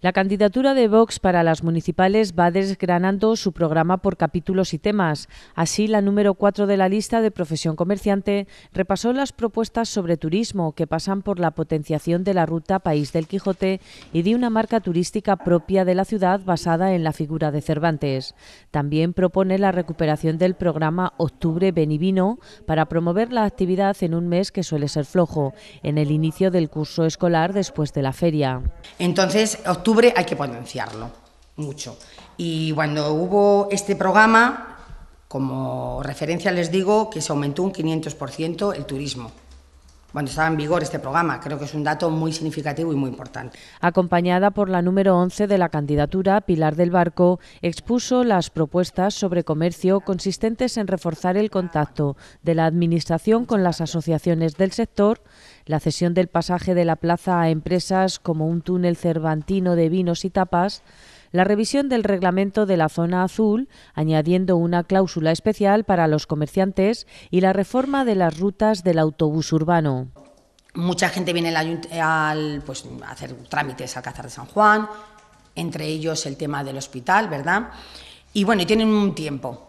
La candidatura de Vox para las municipales va desgranando su programa por capítulos y temas. Así, la número 4 de la lista de profesión comerciante repasó las propuestas sobre turismo que pasan por la potenciación de la ruta País del Quijote y de una marca turística propia de la ciudad basada en la figura de Cervantes. También propone la recuperación del programa Octubre Benivino para promover la actividad en un mes que suele ser flojo, en el inicio del curso escolar después de la feria. Entonces, hay que potenciarlo mucho. Y cuando hubo este programa, como referencia les digo que se aumentó un 500% el turismo cuando estaba en vigor este programa. Creo que es un dato muy significativo y muy importante. Acompañada por la número 11 de la candidatura, Pilar del Barco expuso las propuestas sobre comercio consistentes en reforzar el contacto de la Administración con las asociaciones del sector, la cesión del pasaje de la plaza a empresas como un túnel cervantino de vinos y tapas, la revisión del reglamento de la zona azul, añadiendo una cláusula especial para los comerciantes y la reforma de las rutas del autobús urbano. Mucha gente viene al, pues, a hacer trámites al Cazar de San Juan, entre ellos el tema del hospital, ¿verdad? Y bueno, tienen un tiempo,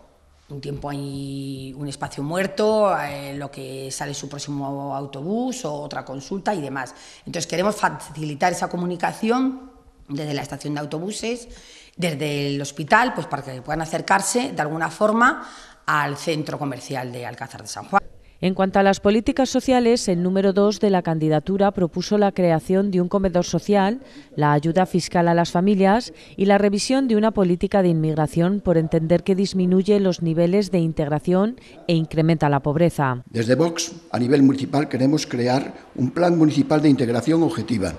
un tiempo hay un espacio muerto, eh, lo que sale su próximo autobús o otra consulta y demás. Entonces queremos facilitar esa comunicación desde la estación de autobuses, desde el hospital, pues para que puedan acercarse de alguna forma al centro comercial de Alcázar de San Juan. En cuanto a las políticas sociales, el número dos de la candidatura propuso la creación de un comedor social, la ayuda fiscal a las familias y la revisión de una política de inmigración por entender que disminuye los niveles de integración e incrementa la pobreza. Desde Vox, a nivel municipal, queremos crear un plan municipal de integración objetiva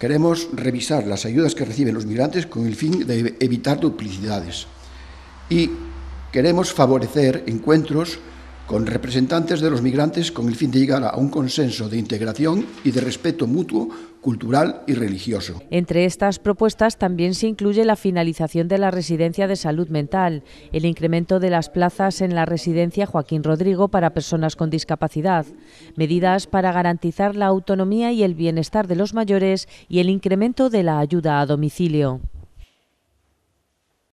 Queremos revisar las ayudas que reciben los migrantes con el fin de evitar duplicidades. Y queremos favorecer encuentros con representantes de los migrantes con el fin de llegar a un consenso de integración y de respeto mutuo cultural y religioso. Entre estas propuestas también se incluye la finalización de la residencia de salud mental, el incremento de las plazas en la residencia Joaquín Rodrigo para personas con discapacidad, medidas para garantizar la autonomía y el bienestar de los mayores y el incremento de la ayuda a domicilio.